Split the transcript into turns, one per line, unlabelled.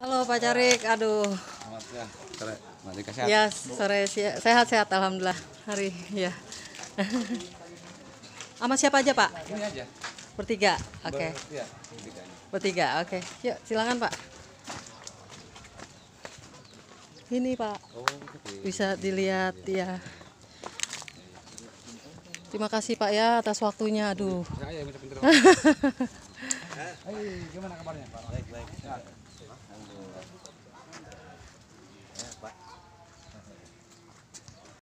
Halo Pak Carik, aduh.
Selamat ya. sore. sehat.
sehat alhamdulillah hari ya. Sama siapa aja, Pak? Ini aja. Bertiga. Oke. Okay.
Iya, bertiga.
Bertiga, oke. Okay. Yuk, silakan, Pak. Ini, Pak. Oh, gitu. Bisa dilihat ya. Terima kasih, Pak ya atas waktunya. Aduh. Ayo,
gimana kabarnya, Pak? Baik, baik.